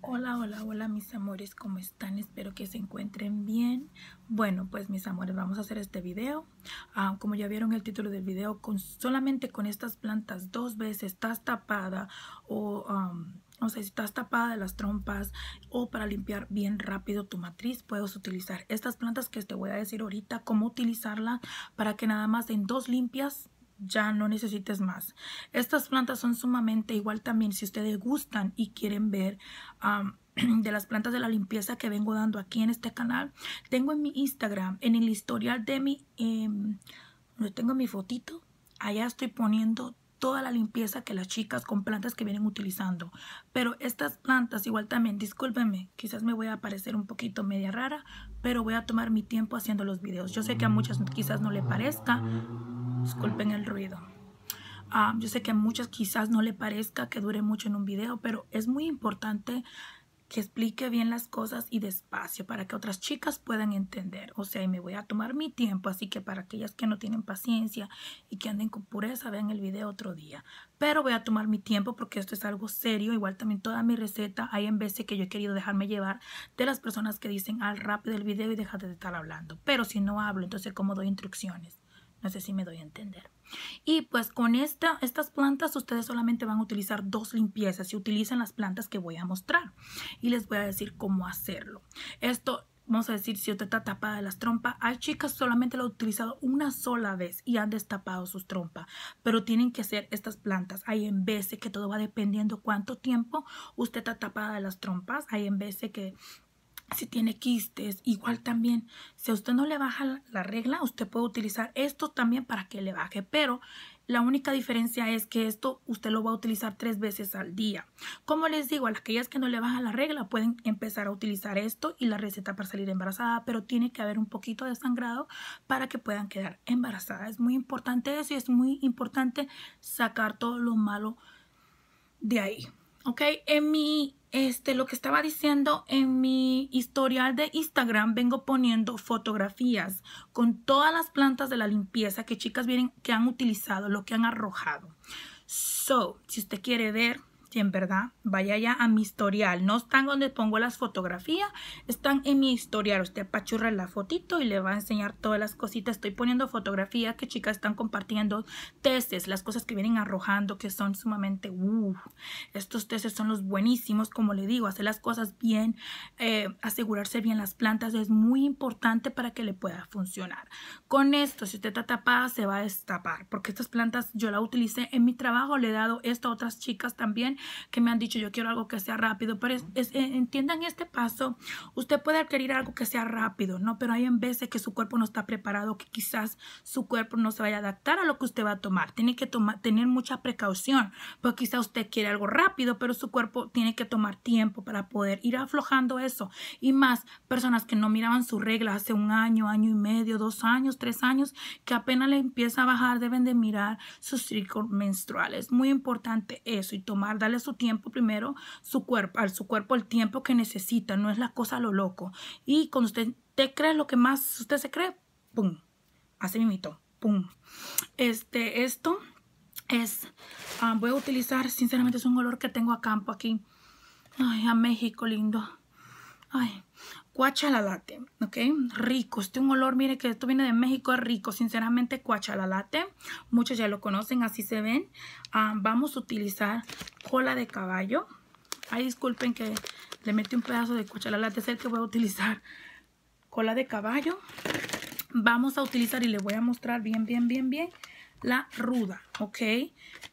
Hola, hola, hola mis amores, ¿cómo están? Espero que se encuentren bien. Bueno, pues mis amores, vamos a hacer este video. Ah, como ya vieron el título del video, con, solamente con estas plantas dos veces estás tapada o... no o si estás tapada de las trompas o para limpiar bien rápido tu matriz, puedes utilizar estas plantas que te voy a decir ahorita, cómo utilizarla para que nada más en dos limpias ya no necesites más. Estas plantas son sumamente igual también si ustedes gustan y quieren ver de las plantas de la limpieza que vengo dando aquí en este canal. Tengo en mi Instagram, en el historial de mi, eh, tengo mi fotito, allá estoy poniendo toda la limpieza que las chicas con plantas que vienen utilizando. Pero estas plantas igual también, discúlpenme, quizás me voy a parecer un poquito media rara, pero voy a tomar mi tiempo haciendo los videos. Yo sé que a muchas quizás no le parezca, Disculpen el ruido. Ah, yo sé que a muchas quizás no le parezca que dure mucho en un video, pero es muy importante que explique bien las cosas y despacio para que otras chicas puedan entender. O sea, y me voy a tomar mi tiempo, así que para aquellas que no tienen paciencia y que anden con pureza, vean el video otro día. Pero voy a tomar mi tiempo porque esto es algo serio. Igual también toda mi receta, hay en veces que yo he querido dejarme llevar de las personas que dicen al ah, rápido el video y déjate de estar hablando. Pero si no hablo, entonces ¿cómo doy instrucciones? No sé si me doy a entender. Y pues con esta, estas plantas ustedes solamente van a utilizar dos limpiezas. Si utilizan las plantas que voy a mostrar. Y les voy a decir cómo hacerlo. Esto vamos a decir, si usted está tapada de las trompas, hay chicas solamente lo han utilizado una sola vez y han destapado sus trompas, pero tienen que hacer estas plantas. Hay en veces que todo va dependiendo cuánto tiempo usted está tapada de las trompas, hay en veces que si tiene quistes, igual también, si a usted no le baja la regla, usted puede utilizar esto también para que le baje, pero la única diferencia es que esto usted lo va a utilizar tres veces al día. Como les digo, a aquellas que no le baja la regla pueden empezar a utilizar esto y la receta para salir embarazada, pero tiene que haber un poquito de sangrado para que puedan quedar embarazadas. Es muy importante eso y es muy importante sacar todo lo malo de ahí. ¿ok? En mi, este, lo que estaba diciendo, en mi historial de Instagram vengo poniendo fotografías con todas las plantas de la limpieza que chicas vienen, que han utilizado, lo que han arrojado. So, si usted quiere ver en verdad, vaya ya a mi historial. No están donde pongo las fotografías, están en mi historial. Usted apachurra la fotito y le va a enseñar todas las cositas. Estoy poniendo fotografías que chicas están compartiendo, testes, las cosas que vienen arrojando, que son sumamente, estos testes son los buenísimos, como le digo, hacer las cosas bien, eh, asegurarse bien las plantas es muy importante para que le pueda funcionar. Con esto, si usted está tapada, se va a destapar, porque estas plantas yo la utilicé en mi trabajo, le he dado esto a otras chicas también que me han dicho yo quiero algo que sea rápido, pero e, entiendan este paso, usted puede adquirir algo que sea rápido, ¿no? Pero hay en veces que su cuerpo no está preparado, que quizás su cuerpo no se vaya a adaptar a lo que usted va a tomar. Tiene que tomar, tener mucha precaución, porque quizás usted quiere algo rápido, pero su cuerpo tiene que tomar tiempo para poder ir aflojando eso. Y más personas que no miraban su regla hace un año, año y medio, dos años, tres años, que apenas le empieza a bajar, deben de mirar sus ciclos menstruales. Muy importante eso y tomar, su tiempo primero su cuerpo, al su cuerpo el tiempo que necesita, no es la cosa lo loco. Y cuando usted te cree lo que más usted se cree, pum, así mito pum. Este, esto es, ah, voy a utilizar, sinceramente es un olor que tengo a campo aquí. Ay, a México lindo. Ay, cuachalalate, ¿ok? Rico, este un olor, mire que esto viene de México, es rico, sinceramente cuachalalate, muchos ya lo conocen, así se ven. Ah, vamos a utilizar cola de caballo, ay disculpen que le metí un pedazo de cuachalalate, es el que voy a utilizar, cola de caballo. Vamos a utilizar y le voy a mostrar bien, bien, bien, bien la ruda, ¿ok?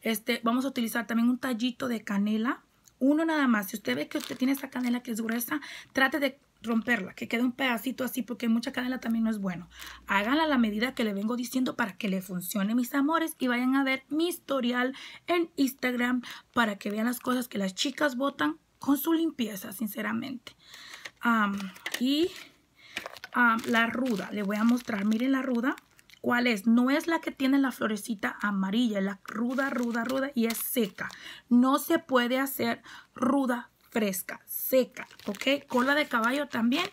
Este, vamos a utilizar también un tallito de canela, uno nada más. Si usted ve que usted tiene esa canela que es gruesa, trate de romperla, que quede un pedacito así, porque mucha canela también no es bueno. Háganla la medida que le vengo diciendo para que le funcione, mis amores, y vayan a ver mi historial en Instagram para que vean las cosas que las chicas botan con su limpieza, sinceramente. y la ruda, le voy a mostrar, miren la ruda. ¿Cuál es? No es la que tiene la florecita amarilla, la ruda, ruda, ruda y es seca. No se puede hacer ruda fresca, seca, ¿ok? Cola de caballo también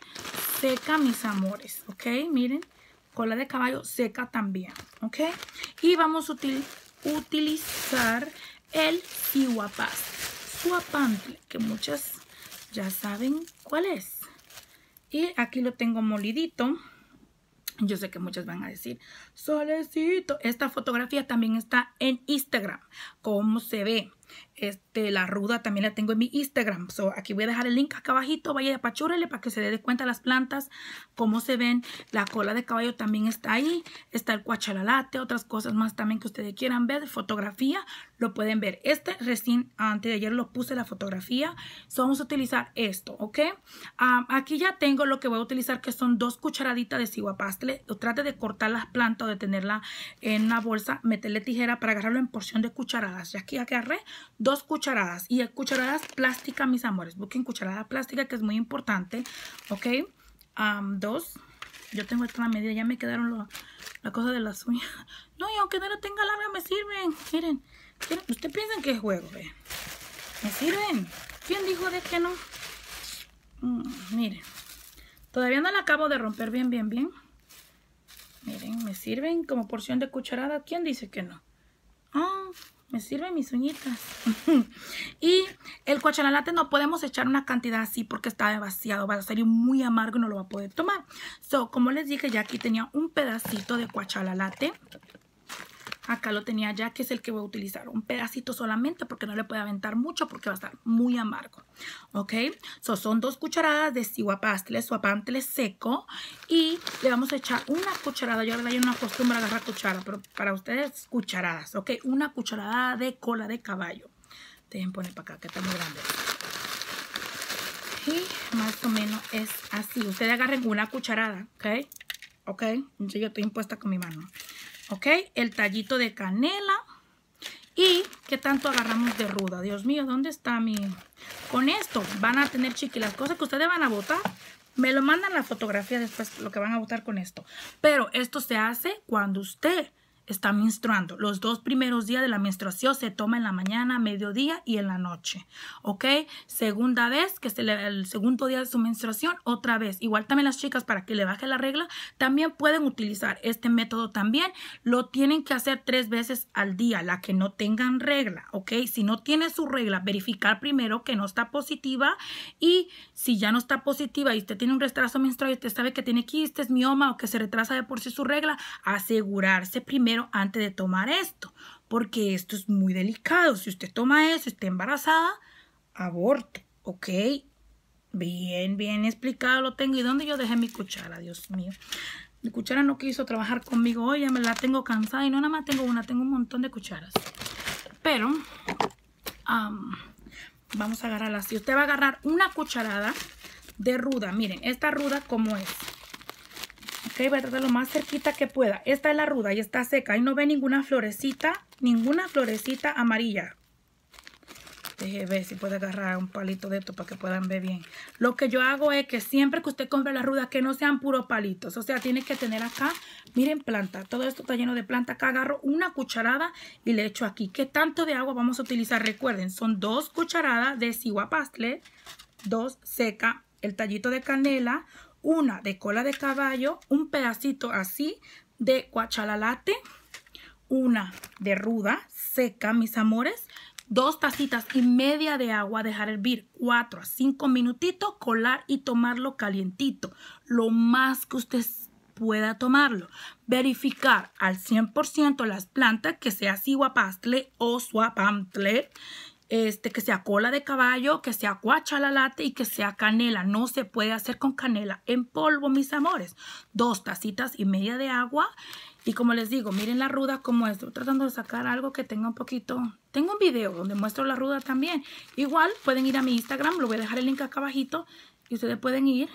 seca, mis amores, ¿ok? Miren, cola de caballo seca también, ¿ok? Y vamos a utilizar el Iguapaz. suapante, que muchas ya saben cuál es. Y aquí lo tengo molidito. Yo sé que muchas van a decir, solecito. Esta fotografía también está en Instagram. ¿Cómo se ve? Este, la ruda también la tengo en mi Instagram. So, aquí voy a dejar el link acá abajito. Vaya, apachúrele para que se dé cuenta las plantas, cómo se ven. La cola de caballo también está ahí. Está el cuachalalate, otras cosas más también que ustedes quieran ver. Fotografía, lo pueden ver. Este recién, antes de ayer lo puse la fotografía. vamos a utilizar esto, ¿ok? Ah, aquí ya tengo lo que voy a utilizar, que son dos cucharaditas de ciguapastle. Trate de cortar las plantas o de tenerla en una bolsa. Meterle tijera para agarrarlo en porción de cucharadas. Ya aquí agarré dos dos cucharadas y cucharadas plásticas mis amores. Busquen cucharada plástica que es muy importante, ¿ok? dos. Yo tengo esta medida, ya me quedaron la cosa de las uñas. No, y aunque no la tenga larga, me sirven. Miren, usted usted piensan que es juego, Me sirven. ¿Quién dijo de que no? Mm, miren, todavía no la acabo de romper bien, bien, bien. Miren, me sirven como porción de cucharada. ¿Quién dice que no? Ah, me sirven mis uñitas. y el cuachalalate no podemos echar una cantidad así porque está demasiado, va a salir muy amargo y no lo va a poder tomar. So, como les dije, ya aquí tenía un pedacito de cuachalalate. Acá lo tenía ya, que es el que voy a utilizar. Un pedacito solamente porque no le puede aventar mucho porque va a estar muy amargo. ¿Ok? So, son dos cucharadas de sihuapástiles, Suapantele seco. Y le vamos a echar una cucharada. Yo, ahora verdad, yo no acostumbro a agarrar cuchara, pero para ustedes, cucharadas. ¿Ok? Una cucharada de cola de caballo. Dejen poner para acá, que está muy grande. Y más o menos es así. Ustedes agarren una cucharada, ¿ok? ¿ok? Yo estoy impuesta con mi mano. ¿ok? El tallito de canela. ¿Y qué tanto agarramos de ruda? Dios mío, ¿dónde está mi...? Con esto van a tener, chiqui, las cosas que ustedes van a botar. Me lo mandan la fotografía después, lo que van a botar con esto. Pero esto se hace cuando usted está menstruando. Los dos primeros días de la menstruación se toma en la mañana, mediodía y en la noche. ¿Ok? Segunda vez, que es el, segundo día de su menstruación, otra vez. Igual también las chicas, para que le baje la regla, también pueden utilizar este método también. Lo tienen que hacer tres veces al día, la que no tengan regla. ¿Ok? Si no tiene su regla, verificar primero que no está positiva y si ya no está positiva y usted tiene un retraso menstrual y usted sabe que tiene quistes, mioma o que se retrasa de por sí su regla, asegurarse primero antes de tomar esto, porque esto es muy delicado. Si usted toma eso, está embarazada, aborte, ¿ok? Bien, bien explicado lo tengo. ¿Y dónde yo dejé mi cuchara? Dios mío. Mi cuchara no quiso trabajar conmigo hoy, ya me la tengo cansada y no nada más tengo una, tengo un montón de cucharas. Pero vamos a agarrarla así. Usted va a agarrar una cucharada de ruda. Miren, esta ruda como es. Ok, voy a tratar lo más cerquita que pueda. Esta es la ruda y está seca. Ahí no ve ninguna florecita, ninguna florecita amarilla. Deje ver si puede agarrar un palito de esto para que puedan ver bien. Lo que yo hago es que siempre que usted compre la ruda, que no sean puros palitos. O sea, tiene que tener acá, miren, planta. Todo esto está lleno de planta. Acá agarro una cucharada y le echo aquí. ¿Qué tanto de agua vamos a utilizar? Recuerden, son dos cucharadas de pastle, dos seca, el tallito de canela, una de cola de caballo, un pedacito así de cuachalalate, una de ruda seca, mis amores, dos tacitas y media de agua, dejar hervir 4 a 5 minutitos, colar y tomarlo calientito, lo más que usted pueda tomarlo. Verificar al 100% las plantas que sea guapastle o suapantle este, que sea cola de caballo, que sea late y que sea canela. No se puede hacer con canela en polvo, mis amores. Dos tacitas y media de agua. Y como les digo, miren la ruda como es. tratando de sacar algo que tenga un poquito... Tengo un video donde muestro la ruda también. Igual pueden ir a mi Instagram, lo voy a dejar el link acá abajito. Y ustedes pueden ir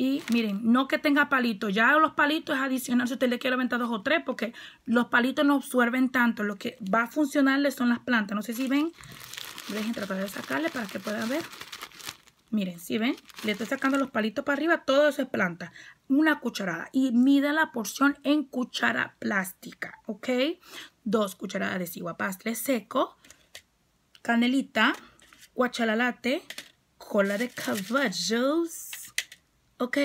y miren, no que tenga palitos. Ya los palitos es adicional si usted le quiere aventar dos o tres porque los palitos no absorben tanto. Lo que va a funcionar son las plantas. No sé si ven. Dejen tratar de sacarle para que pueda ver. Miren, si ven, le estoy sacando los palitos para arriba, todo eso es planta. Una cucharada y mida la porción en cuchara plástica, ¿ok? Dos cucharadas de guapastre seco, canelita, guachalalate, cola de caballos, ¿ok?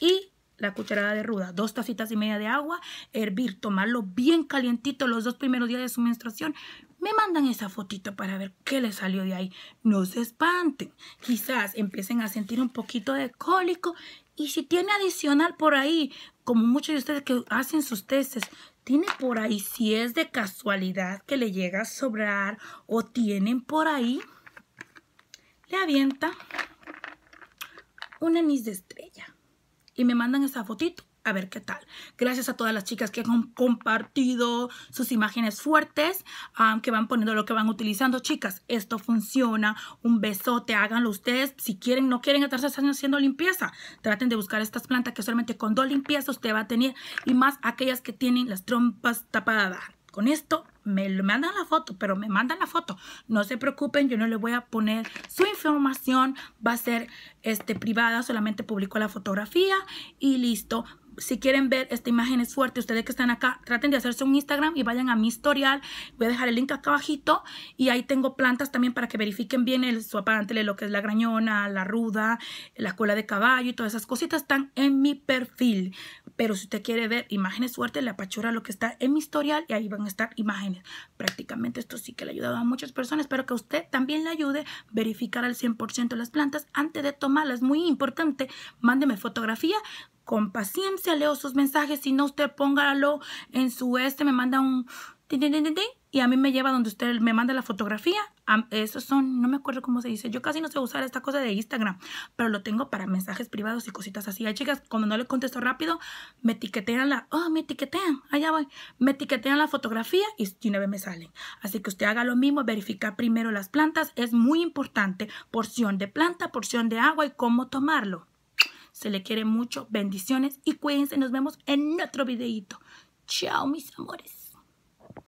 Y la cucharada de ruda, dos tacitas y media de agua, hervir, tomarlo bien calientito los dos primeros días de su menstruación. Me mandan esa fotito para ver qué le salió de ahí. No se espanten, quizás empiecen a sentir un poquito de cólico y si tiene adicional por ahí, como muchos de ustedes que hacen sus testes, tiene por ahí, si es de casualidad que le llega a sobrar o tienen por ahí, le avienta un anís de estrella. Y me mandan esa fotito a ver qué tal. Gracias a todas las chicas que han compartido sus imágenes fuertes, ah, que van poniendo lo que van utilizando. Chicas, esto funciona. Un besote, háganlo ustedes. Si quieren, no quieren estarse haciendo limpieza, traten de buscar estas plantas que solamente con dos limpiezas usted va a tener. Y más aquellas que tienen las trompas tapadas. Con esto me mandan la foto, pero me mandan la foto. No se preocupen, yo no le voy a poner su información, va a ser este, privada, solamente publico la fotografía y listo. Si quieren ver esta imagen es fuerte, ustedes que están acá, traten de hacerse un Instagram y vayan a mi historial. Voy a dejar el link acá abajito y ahí tengo plantas también para que verifiquen bien el aparente lo que es la grañona, la ruda, la cola de caballo y todas esas cositas están en mi perfil. Pero si usted quiere ver imágenes fuertes, la apachura lo que está en mi historial y ahí van a estar imágenes. Prácticamente esto sí que le ha ayudado a muchas personas. Pero que usted también le ayude a verificar al 100% las plantas antes de tomarlas. Muy importante, mándeme fotografía. Con paciencia leo sus mensajes. Si no, usted póngalo en su este, me manda un y a mí me lleva donde usted me manda la fotografía. Esos son, no me acuerdo cómo se dice. Yo casi no sé usar esta cosa de Instagram, pero lo tengo para mensajes privados y cositas así. Hay chicas, cuando no le contesto rápido, me etiquetean la, oh, me etiquetean, allá voy, me etiquetean la fotografía y una vez me salen. Así que usted haga lo mismo, verificar primero las plantas. Es muy importante, porción de planta, porción de agua y cómo tomarlo. Se le quiere mucho, bendiciones y cuídense. Nos vemos en otro videito. Chao, mis amores.